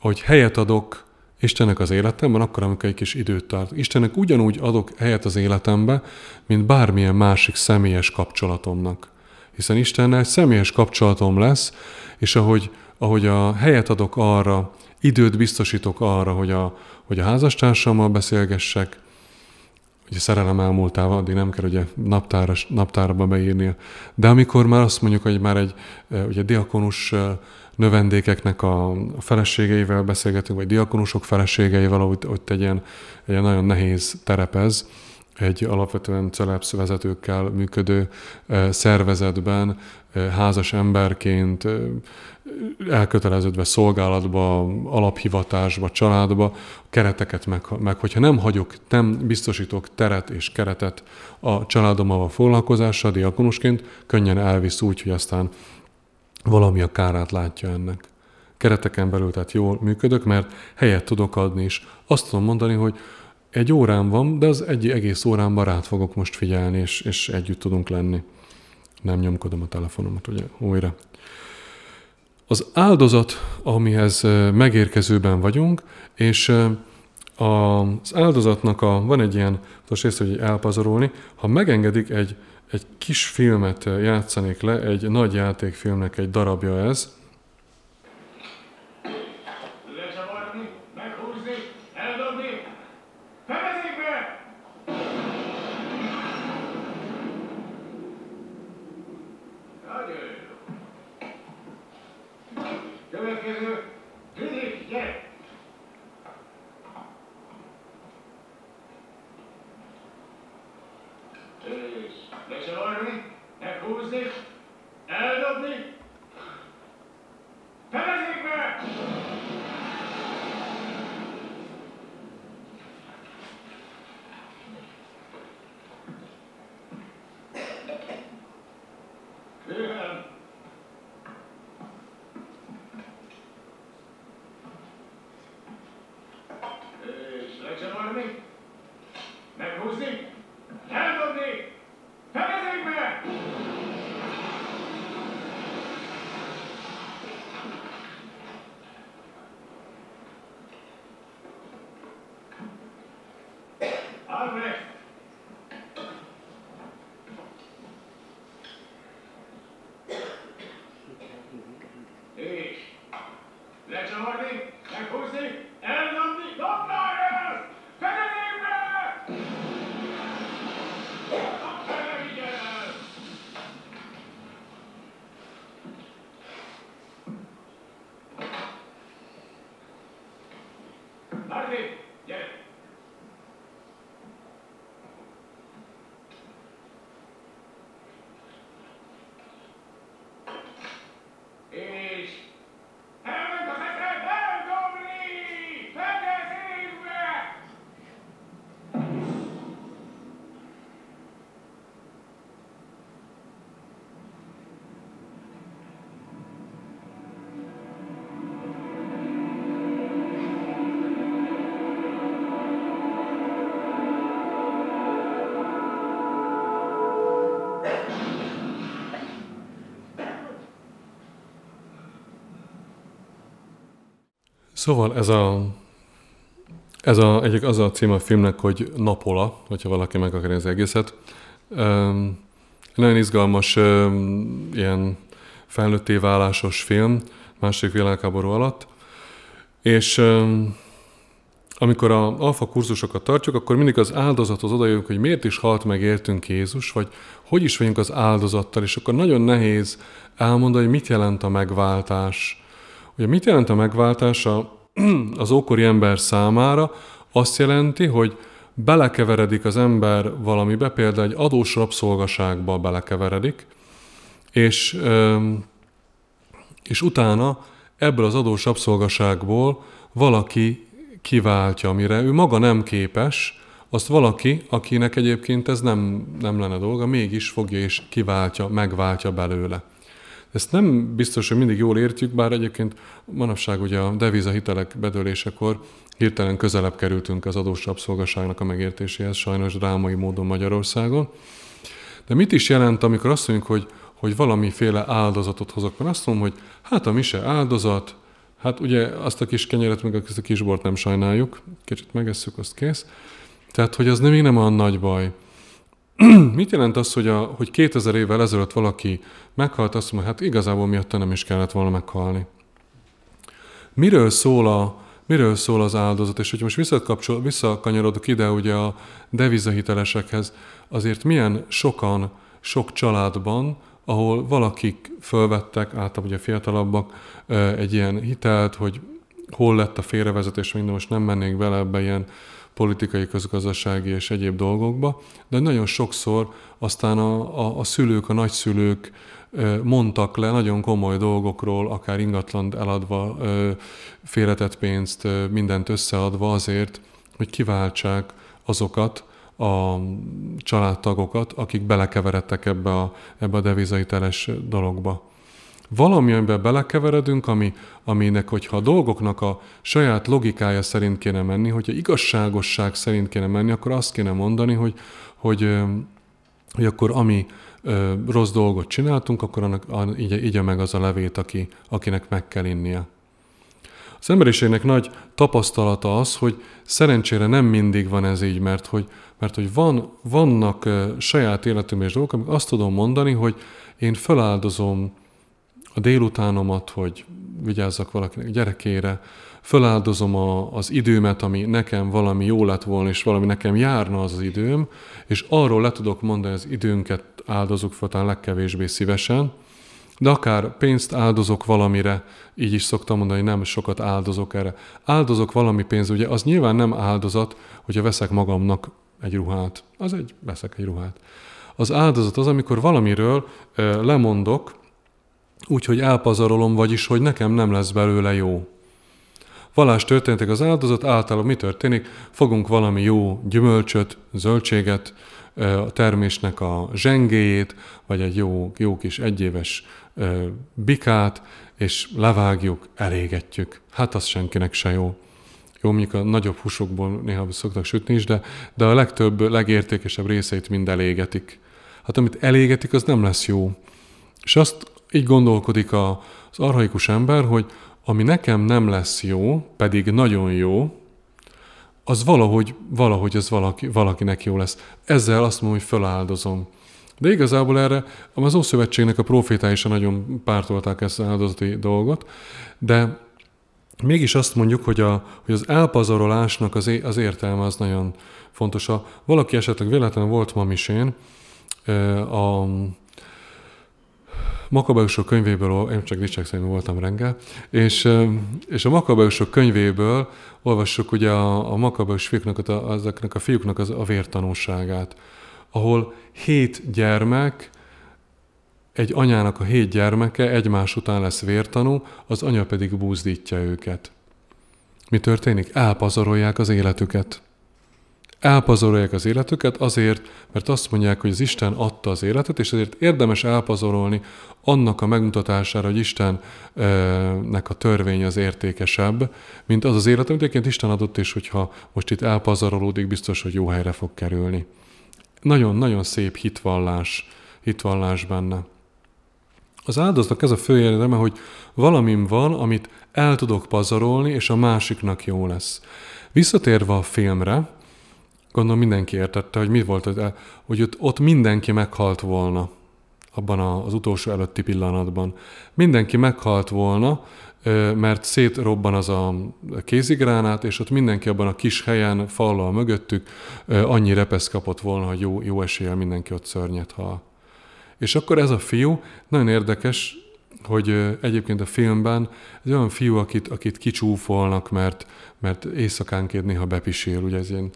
hogy helyet adok Istennek az életemben, akkor, amikor egy kis időt tart. Istennek ugyanúgy adok helyet az életembe, mint bármilyen másik személyes kapcsolatomnak. Hiszen Istennel egy személyes kapcsolatom lesz, és ahogy, ahogy a helyet adok arra, időt biztosítok arra, hogy a, hogy a házastársammal beszélgessek, ugye szerelem elmúltával, addig nem kell ugye naptára, naptárba beírnia. De amikor már azt mondjuk, hogy már egy eh, ugye diakonus eh, növendékeknek a feleségeivel beszélgetünk, vagy diakonusok feleségeivel, ahogy ott egy ilyen, egy ilyen nagyon nehéz terepez, egy alapvetően celebsz vezetőkkel működő eh, szervezetben, eh, házas emberként, eh, elköteleződve szolgálatba, alaphivatásba, családba, kereteket meg, meg hogyha nem hagyok, nem biztosítok teret és keretet a családommal a foglalkozásra, diakonusként, könnyen elvisz úgy, hogy aztán valami a kárát látja ennek. Kereteken belül tehát jól működök, mert helyet tudok adni is. Azt tudom mondani, hogy egy órám van, de az egy egész órán barát fogok most figyelni, és, és együtt tudunk lenni. Nem nyomkodom a telefonomat ugye újra. Az áldozat, amihez megérkezőben vagyunk, és az áldozatnak a, van egy ilyen, most észre, hogy elpazarolni, ha megengedik egy egy kis filmet eh, játszanék le, egy nagy játékfilmnek egy darabja ez. Lecsavarodni, meghúzni, eldobni, Señor vive. Szóval ez a, ez a, egyik az a cím a filmnek, hogy Napola, hogyha valaki meg akarja az egészet. Um, nagyon izgalmas um, ilyen felnőtté válásos film második világháború alatt, és um, amikor a alfa kurzusokat tartjuk, akkor mindig az áldozathoz odajövünk, hogy miért is halt meg értünk Jézus, vagy hogy is vagyunk az áldozattal, és akkor nagyon nehéz elmondani, hogy mit jelent a megváltás. Ugye mit jelent a megváltás? A az ókori ember számára azt jelenti, hogy belekeveredik az ember valamibe, például egy adós rabszolgaságba belekeveredik, és, és utána ebből az adós rabszolgaságból valaki kiváltja, amire ő maga nem képes, azt valaki, akinek egyébként ez nem, nem lenne dolga, mégis fogja és kiváltja, megváltja belőle. Ezt nem biztos, hogy mindig jól értjük, bár egyébként manapság ugye a hitelek bedőlésekor hirtelen közelebb kerültünk az adós rabszolgaságnak a megértéséhez, sajnos drámai módon Magyarországon. De mit is jelent, amikor azt mondjuk, hogy, hogy valamiféle áldozatot hozok? Mert azt mondom, hogy hát a mise áldozat, hát ugye azt a kis kenyeret, meg azt a kis bort nem sajnáljuk, kicsit megesszük, azt kész. Tehát, hogy az nem, még nem olyan nagy baj. mit jelent az, hogy, a, hogy 2000 évvel ezelőtt valaki meghalt, azt mondja, hát igazából miatta nem is kellett volna meghalni. Miről szól, a, miről szól az áldozat? És hogy most visszakapcsol, visszakanyarodok ide ugye a devizahitelesekhez, azért milyen sokan, sok családban, ahol valakik fölvettek, általában ugye fiatalabbak, egy ilyen hitelt, hogy hol lett a félrevezetés, minden most nem mennék bele ebbe ilyen politikai, közgazdasági és egyéb dolgokba, de nagyon sokszor aztán a, a, a szülők, a nagyszülők mondtak le nagyon komoly dolgokról, akár ingatlant eladva, félretett pénzt, mindent összeadva azért, hogy kiváltsák azokat, a családtagokat, akik belekeveredtek ebbe a, ebbe a devizaiteles dologba valami, amiben belekeveredünk, ami, aminek, hogyha a dolgoknak a saját logikája szerint kéne menni, hogyha igazságosság szerint kéne menni, akkor azt kéne mondani, hogy, hogy, hogy akkor ami rossz dolgot csináltunk, akkor annak így, így meg az a levét, aki, akinek meg kell innie. Az emberiségnek nagy tapasztalata az, hogy szerencsére nem mindig van ez így, mert hogy, mert hogy van, vannak saját életünkben és dolgok, amik azt tudom mondani, hogy én feláldozom a délutánomat, hogy vigyázzak valakinek gyerekére, föláldozom a, az időmet, ami nekem valami jó lett volna, és valami nekem járna az, az időm, és arról le tudok mondani, az időnket áldozok fel, talán legkevésbé szívesen, de akár pénzt áldozok valamire, így is szoktam mondani, hogy nem sokat áldozok erre. Áldozok valami pénzt, ugye az nyilván nem áldozat, hogyha veszek magamnak egy ruhát. Az egy, veszek egy ruhát. Az áldozat az, amikor valamiről ö, lemondok, úgyhogy elpazarolom, vagyis, hogy nekem nem lesz belőle jó. Valás történtek az áldozat, általában mi történik? Fogunk valami jó gyümölcsöt, zöldséget, a termésnek a zsengéjét, vagy egy jó, jó kis egyéves bikát, és levágjuk, elégetjük. Hát az senkinek se jó. Jó, mondjuk a nagyobb húsokból néha szoktak sütni is, de, de a legtöbb, legértékesebb részeit mind elégetik. Hát amit elégetik, az nem lesz jó. És azt így gondolkodik a, az arhaikus ember, hogy ami nekem nem lesz jó, pedig nagyon jó, az valahogy, valahogy az valaki, valakinek jó lesz. Ezzel azt mondom, hogy feláldozom. De igazából erre az Ószövetségnek a profétái is nagyon pártolták ezt az áldozati dolgot, de mégis azt mondjuk, hogy, a, hogy az elpazarolásnak az, é, az értelme az nagyon fontos. Ha valaki esetleg véletlenül volt ma misén, a, Makabeusok könyvéből, én csak dicsekszem, voltam reggel, és, és a Makabeusok könyvéből olvassuk ugye a, a Makabeus fiúknak, azoknak a fiúknak az, a vértanúságát, ahol hét gyermek, egy anyának a hét gyermeke egymás után lesz vértanú, az anya pedig búzdítja őket. Mi történik? Elpazarolják az életüket elpazarolják az életüket azért, mert azt mondják, hogy az Isten adta az életet, és ezért érdemes elpazarolni annak a megmutatására, hogy Istennek a törvény az értékesebb, mint az az élet, amit egyébként Isten adott, és hogyha most itt elpazarolódik, biztos, hogy jó helyre fog kerülni. Nagyon-nagyon szép hitvallás, hitvallás benne. Az áldoznak ez a fő érdeme, hogy valamim van, amit el tudok pazarolni, és a másiknak jó lesz. Visszatérve a filmre, Gondolom mindenki értette, hogy mi volt, az, hogy ott, ott mindenki meghalt volna abban az utolsó előtti pillanatban. Mindenki meghalt volna, mert szétrobban az a kézigránát, és ott mindenki abban a kis helyen, fallal mögöttük, annyi repesz kapott volna, hogy jó, jó eséllyel mindenki ott szörnyet hal. És akkor ez a fiú, nagyon érdekes, hogy egyébként a filmben egy olyan fiú, akit, akit kicsúfolnak, mert, mert éjszakánként néha bepisél, ugye ez ilyen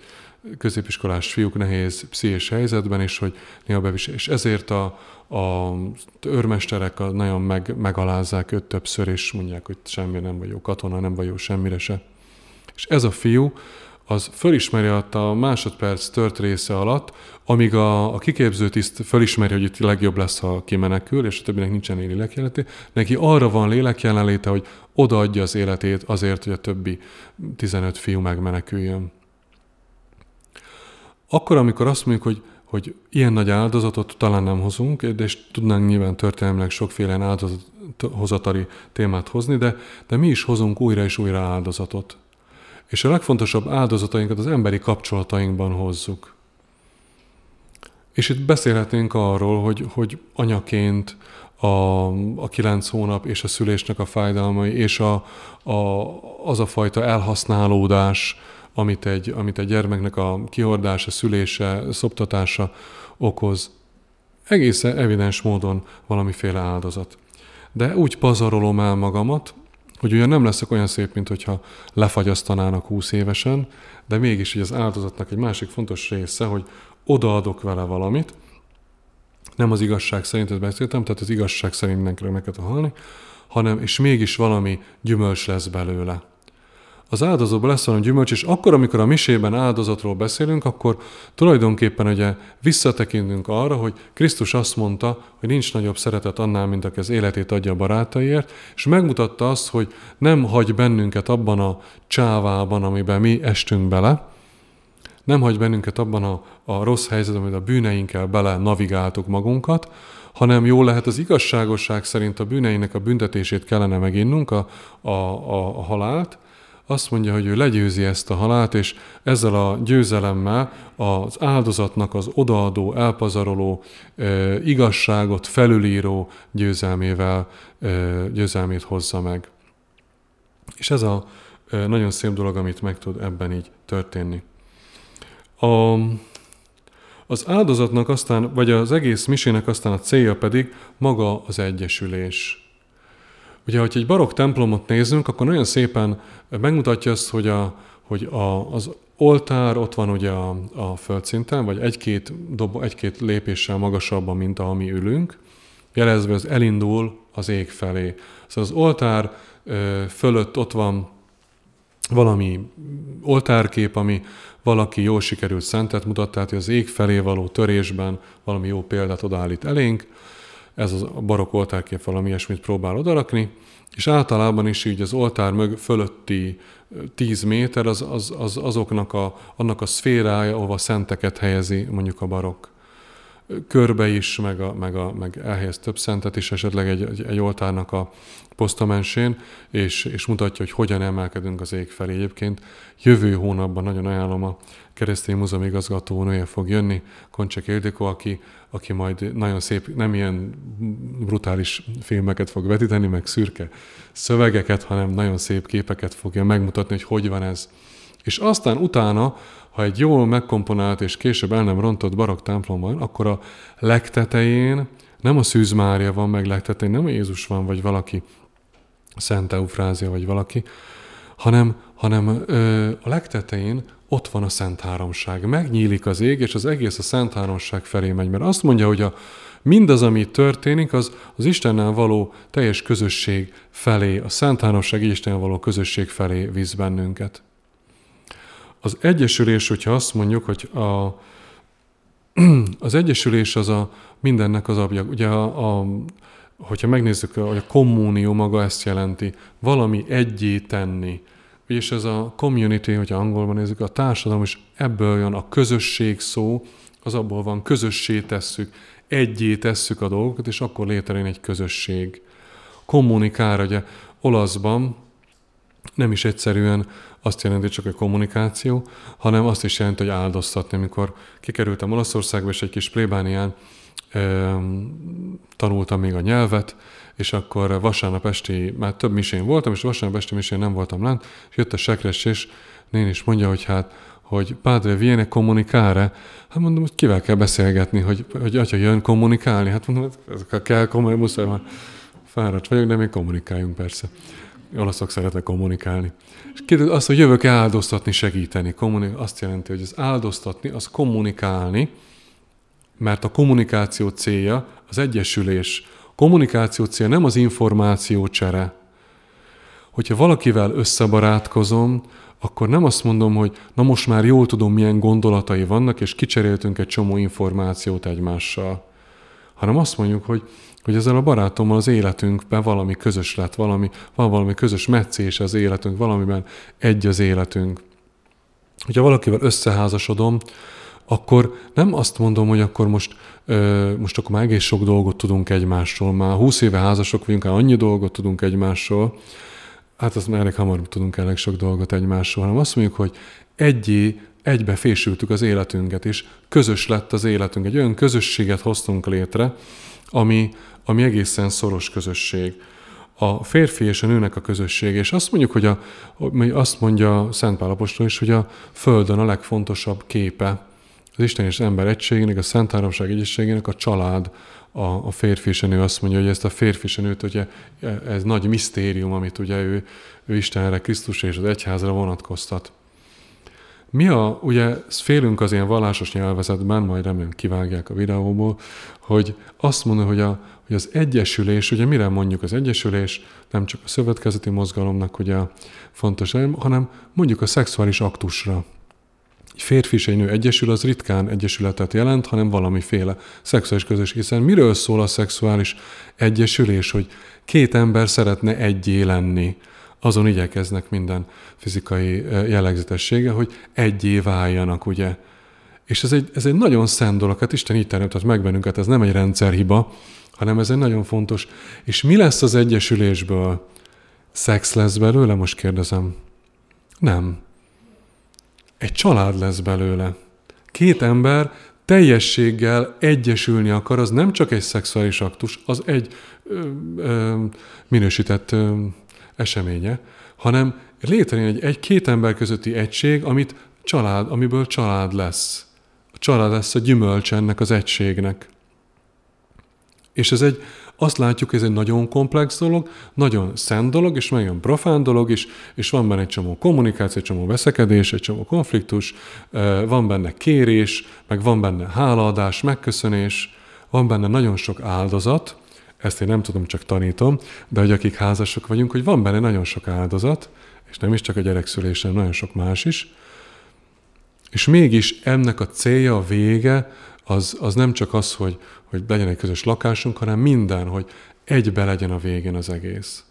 középiskolás fiúk nehéz pszichés helyzetben is, hogy néha bevisel. És ezért a, a őrmesterek a, nagyon meg, megalázzák őt többször, és mondják, hogy semmi nem vagyok katona, nem vagyok semmire se. És ez a fiú, az fölismeri ott a másodperc tört része alatt, amíg a, a kiképző tiszt fölismeri, hogy itt legjobb lesz, ha kimenekül, és a többinek nincsen lélekjelenléte, neki arra van lélekjelenléte, hogy odaadja az életét azért, hogy a többi 15 fiú megmeneküljön. Akkor, amikor azt mondjuk, hogy, hogy ilyen nagy áldozatot talán nem hozunk, de és tudnánk nyilván történelmileg sokféle áldozathozatari témát hozni, de, de mi is hozunk újra és újra áldozatot. És a legfontosabb áldozatainkat az emberi kapcsolatainkban hozzuk. És itt beszélhetnénk arról, hogy, hogy anyaként a, a kilenc hónap és a szülésnek a fájdalmai, és a, a, az a fajta elhasználódás, amit egy, amit egy gyermeknek a kihordása, szülése, szoptatása okoz. Egészen evidens módon valamiféle áldozat. De úgy pazarolom el magamat, hogy ugyan nem leszek olyan szép, mint hogyha lefagyasztanának 20 évesen, de mégis hogy az áldozatnak egy másik fontos része, hogy odaadok vele valamit, nem az igazság szerint, ezt beszéltem, tehát az igazság szerint nem kell halni, hanem és mégis valami gyümölcs lesz belőle az áldozóban lesz valami gyümölcs, és akkor, amikor a misében áldozatról beszélünk, akkor tulajdonképpen ugye visszatekintünk arra, hogy Krisztus azt mondta, hogy nincs nagyobb szeretet annál, mint aki az életét adja a barátaiért, és megmutatta azt, hogy nem hagy bennünket abban a csávában, amiben mi estünk bele, nem hagy bennünket abban a, a rossz helyzetben, amit a bűneinkkel bele navigáltuk magunkat, hanem jó lehet az igazságosság szerint a bűneinek a büntetését kellene meginnunk, a, a, a, a halált, azt mondja, hogy ő legyőzi ezt a halált, és ezzel a győzelemmel az áldozatnak az odaadó, elpazaroló, igazságot felülíró győzelmével, győzelmét hozza meg. És ez a nagyon szép dolog, amit meg tud ebben így történni. A, az áldozatnak aztán, vagy az egész misének aztán a célja pedig maga az egyesülés Ugye, hogyha egy barokk templomot nézünk, akkor nagyon szépen megmutatja azt, hogy, a, hogy a, az oltár ott van ugye a, a földszinten, vagy egy-két, dobo, egy-két lépéssel magasabban, mint ahol mi ülünk, jelezve az elindul az ég felé. Szóval az oltár ö, fölött ott van valami oltárkép, ami valaki jó sikerült szentet mutat, tehát az ég felé való törésben valami jó példát odállít elénk, ez a barok oltárkép valami ilyesmit próbál odarakni, és általában is így az oltár mög fölötti 10 méter az, az, az azoknak a, annak a szférája, ahova szenteket helyezi mondjuk a barok körbe is, meg, a, meg, a, meg elhelyez több szentet is esetleg egy, egy, egy oltárnak a posztamensén, és, és mutatja, hogy hogyan emelkedünk az ég felé. Egyébként jövő hónapban nagyon ajánlom a keresztény múzeum nője fog jönni, Koncsek Ildikó, aki, aki majd nagyon szép, nem ilyen brutális filmeket fog vetíteni, meg szürke szövegeket, hanem nagyon szép képeket fogja megmutatni, hogy hogy van ez és aztán utána, ha egy jól megkomponált és később el nem rontott barok templom van, akkor a legtetején nem a Szűz Mária van meg legtetején, nem a Jézus van, vagy valaki, Szent Eufrázia, vagy valaki, hanem, hanem ö, a legtetején ott van a Szent Háromság. Megnyílik az ég, és az egész a Szent Háromság felé megy, mert azt mondja, hogy a, mindaz, ami történik, az az Istennel való teljes közösség felé, a Szent Háromság Istennel való közösség felé visz bennünket. Az egyesülés, hogyha azt mondjuk, hogy a, az egyesülés az a mindennek az abja. Ugye a, a hogyha megnézzük, hogy a kommunió maga ezt jelenti, valami egyé tenni. És ez a community, hogyha angolban nézzük, a társadalom is ebből jön, a közösség szó, az abból van, közössé tesszük, egyé tesszük a dolgokat, és akkor létrejön egy közösség. Kommunikál, ugye olaszban nem is egyszerűen azt jelenti csak egy kommunikáció, hanem azt is jelenti, hogy áldoztatni. Amikor kikerültem Olaszországba, és egy kis plébánián e, tanultam még a nyelvet, és akkor vasárnap esti, már több misén voltam, és vasárnap esti misén nem voltam lent, és jött a sekres, és nén is mondja, hogy hát, hogy pádre, viene kommunikára, hát mondom, hogy kivel kell beszélgetni, hogy, hogy atya jön kommunikálni, hát mondom, hát ez kell kommunikálni, muszáj már fáradt vagyok, de még kommunikáljunk persze olaszok szeretnek kommunikálni. És kérdez, azt, hogy jövök-e áldoztatni, segíteni. Kommunik- azt jelenti, hogy az áldoztatni, az kommunikálni, mert a kommunikáció célja az egyesülés. A kommunikáció célja nem az információ csere. Hogyha valakivel összebarátkozom, akkor nem azt mondom, hogy na most már jól tudom, milyen gondolatai vannak, és kicseréltünk egy csomó információt egymással, hanem azt mondjuk, hogy hogy ezzel a barátommal az életünkben valami közös lett, valami, van valami közös meccés az életünk, valamiben egy az életünk. Hogyha valakivel összeházasodom, akkor nem azt mondom, hogy akkor most, ö, most akkor már egész sok dolgot tudunk egymásról, már húsz éve házasok vagyunk, már annyi dolgot tudunk egymásról, hát azt már elég hamar tudunk elég sok dolgot egymásról, hanem azt mondjuk, hogy egyé egybe fésültük az életünket, és közös lett az életünk, egy olyan közösséget hoztunk létre, ami, ami egészen szoros közösség. A férfi és a nőnek a közösség. És azt mondjuk, hogy a, azt mondja Szent Pál Apostol is, hogy a Földön a legfontosabb képe az Isten és az ember egységének, a Szent Háromság egyességének a család, a, a férfi és a nő azt mondja, hogy ezt a férfi és a nőt, ugye ez nagy misztérium, amit ugye ő, ő Istenre, Krisztus és az egyházra vonatkoztat. Mi a, ugye félünk az ilyen vallásos nyelvezetben, majd remélem kivágják a videóból, hogy azt mondom, hogy, a, hogy az egyesülés, ugye mire mondjuk az egyesülés, nem csak a szövetkezeti mozgalomnak ugye fontos, hanem mondjuk a szexuális aktusra. Egy férfi és egy nő egyesül, az ritkán egyesületet jelent, hanem valamiféle szexuális közös. Hiszen miről szól a szexuális egyesülés, hogy két ember szeretne egyé lenni azon igyekeznek minden fizikai jellegzetessége, hogy egyé váljanak, ugye. És ez egy, ez egy nagyon szent dolog, hát Isten így teremtett meg bennünket, ez nem egy rendszerhiba, hanem ez egy nagyon fontos. És mi lesz az egyesülésből? Szex lesz belőle, most kérdezem. Nem. Egy család lesz belőle. Két ember teljességgel egyesülni akar, az nem csak egy szexuális aktus, az egy ö, ö, minősített ö, eseménye, hanem létrejön egy, egy két ember közötti egység, amit család, amiből család lesz. A család lesz a gyümölcs ennek az egységnek. És ez egy, azt látjuk, hogy ez egy nagyon komplex dolog, nagyon szent dolog, és nagyon profán dolog is, és van benne egy csomó kommunikáció, egy csomó veszekedés, egy csomó konfliktus, van benne kérés, meg van benne hálaadás, megköszönés, van benne nagyon sok áldozat, ezt én nem tudom, csak tanítom, de hogy akik házasok vagyunk, hogy van benne nagyon sok áldozat, és nem is csak a gyerekszülésen, hanem nagyon sok más is, és mégis ennek a célja, a vége, az, az nem csak az, hogy, hogy legyen egy közös lakásunk, hanem minden, hogy egybe legyen a végén az egész.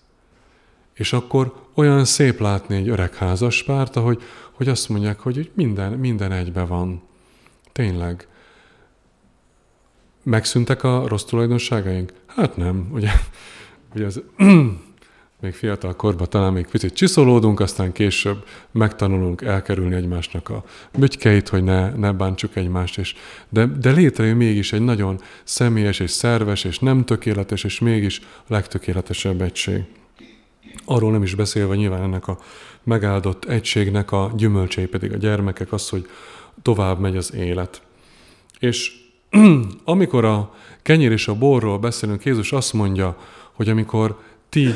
És akkor olyan szép látni egy öreg házaspárt, ahogy, hogy azt mondják, hogy minden, minden egybe van. Tényleg megszűntek a rossz tulajdonságaink? Hát nem, ugye, ugye az, még fiatal korban talán még picit csiszolódunk, aztán később megtanulunk elkerülni egymásnak a bütykeit, hogy ne, ne bántsuk egymást, és de, de létrejön mégis egy nagyon személyes és szerves és nem tökéletes, és mégis a legtökéletesebb egység. Arról nem is beszélve nyilván ennek a megáldott egységnek a gyümölcsei pedig a gyermekek az, hogy tovább megy az élet. És amikor a kenyér és a borról beszélünk, Jézus azt mondja, hogy amikor ti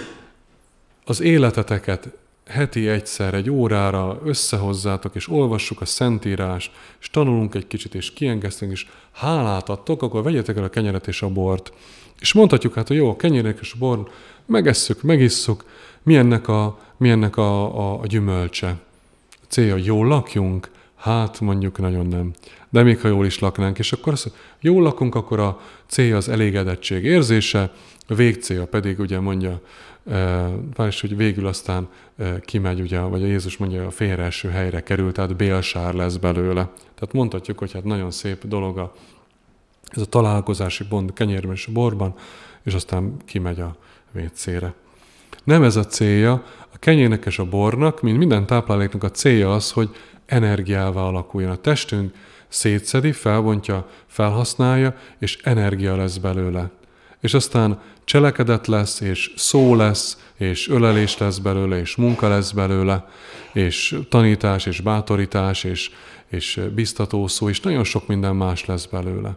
az életeteket heti egyszer, egy órára összehozzátok, és olvassuk a Szentírás, és tanulunk egy kicsit, és kiengesztünk, és hálát adtok, akkor vegyetek el a kenyeret és a bort. És mondhatjuk hát, hogy jó, a kenyérek és a bor, megesszük, megisszuk, mi ennek a, mi ennek a, a, a gyümölcse. A célja, hogy jól lakjunk, Hát mondjuk nagyon nem. De még ha jól is laknánk, és akkor azt, jól lakunk, akkor a célja az elégedettség érzése, a végcélja pedig ugye mondja, e, is, hogy végül aztán e, kimegy, ugye, vagy a Jézus mondja, a első helyre kerül, tehát bélsár lesz belőle. Tehát mondhatjuk, hogy hát nagyon szép dolog a, ez a találkozási bond kenyérben és borban, és aztán kimegy a vécére. Nem ez a célja, a kenyének és a bornak, mint minden tápláléknak a célja az, hogy energiává alakuljon a testünk, szétszedi, felbontja, felhasználja, és energia lesz belőle. És aztán cselekedet lesz, és szó lesz, és ölelés lesz belőle, és munka lesz belőle, és tanítás, és bátorítás, és, és biztató szó, és nagyon sok minden más lesz belőle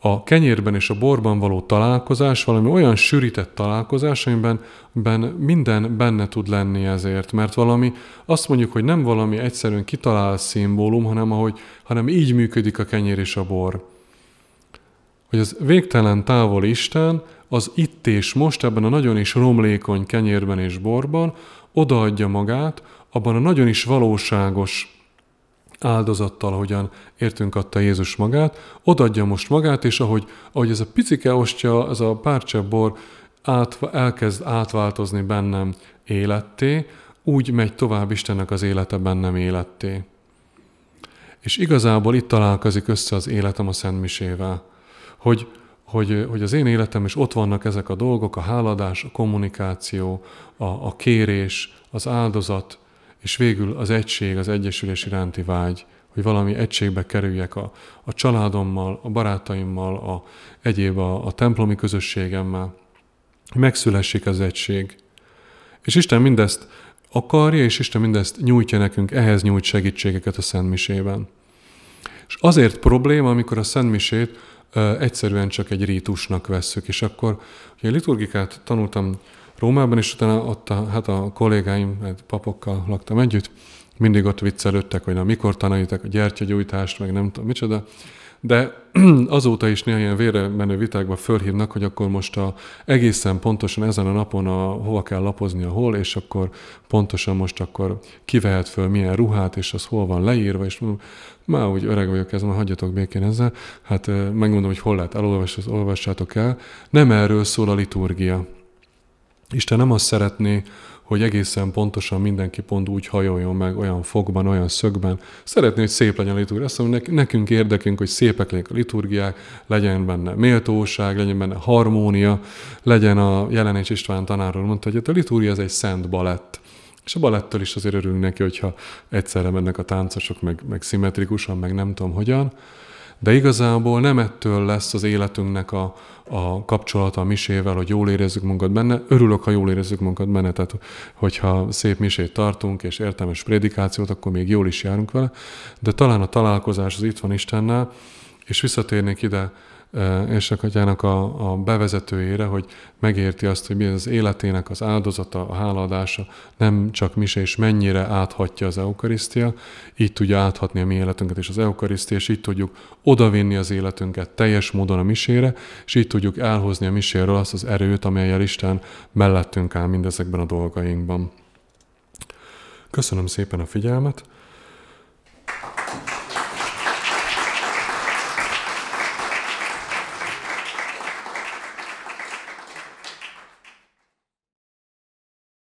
a kenyérben és a borban való találkozás valami olyan sűrített találkozás, amiben ben minden benne tud lenni ezért, mert valami, azt mondjuk, hogy nem valami egyszerűen kitalált szimbólum, hanem, ahogy, hanem így működik a kenyér és a bor. Hogy az végtelen távol Isten az itt és most ebben a nagyon is romlékony kenyérben és borban odaadja magát, abban a nagyon is valóságos áldozattal, hogyan értünk adta Jézus magát, odaadja most magát, és ahogy, ahogy ez a picike ostya, ez a párcsebor át, elkezd átváltozni bennem életté, úgy megy tovább Istennek az élete bennem életté. És igazából itt találkozik össze az életem a Szent Misével, hogy, hogy, hogy az én életem is ott vannak ezek a dolgok, a háladás, a kommunikáció, a, a kérés, az áldozat, és végül az egység, az egyesülés iránti vágy, hogy valami egységbe kerüljek a, a családommal, a barátaimmal, a, egyéb a, a templomi közösségemmel, hogy megszülessék az egység. És Isten mindezt akarja, és Isten mindezt nyújtja nekünk, ehhez nyújt segítségeket a Szentmisében. És azért probléma, amikor a Szentmisét ö, egyszerűen csak egy rítusnak vesszük, és akkor, hogy a liturgikát tanultam Rómában, és utána ott a, hát a kollégáim, egy hát papokkal laktam együtt, mindig ott viccelődtek, hogy na mikor tanulják a gyertyagyújtást, meg nem tudom micsoda, de azóta is néha ilyen vére menő vitákba fölhívnak, hogy akkor most a, egészen pontosan ezen a napon a, hova kell lapozni a hol, és akkor pontosan most akkor kivehet föl milyen ruhát, és az hol van leírva, és mondom, már úgy öreg vagyok, ez már hagyjatok békén ezzel, hát megmondom, hogy hol lehet elolvasni, olvassátok el. Nem erről szól a liturgia. Isten nem azt szeretné, hogy egészen pontosan mindenki pont úgy hajoljon meg, olyan fogban, olyan szögben. Szeretné, hogy szép legyen a liturgia. Azt mondom, nekünk érdekünk, hogy szépek legyen a liturgiák, legyen benne méltóság, legyen benne harmónia, legyen a Jelenés István tanáról mondta, hogy hát a liturgia ez egy szent balett. És a balettől is azért örülünk neki, hogyha egyszerre mennek a táncosok, meg, meg szimmetrikusan, meg nem tudom hogyan. De igazából nem ettől lesz az életünknek a, a kapcsolata a misével, hogy jól érezzük magunkat benne. Örülök, ha jól érezzük magunkat benne, tehát hogyha szép misét tartunk, és értelmes prédikációt, akkor még jól is járunk vele. De talán a találkozás az itt van Istennel, és visszatérnék ide érsekatyának a, a bevezetőjére, hogy megérti azt, hogy mi az életének az áldozata, a háladása, nem csak mise, és mennyire áthatja az eukarisztia, így tudja áthatni a mi életünket és az eukarisztia, és így tudjuk odavinni az életünket teljes módon a misére, és így tudjuk elhozni a miséről azt az erőt, amelyel Isten mellettünk áll mindezekben a dolgainkban. Köszönöm szépen a figyelmet!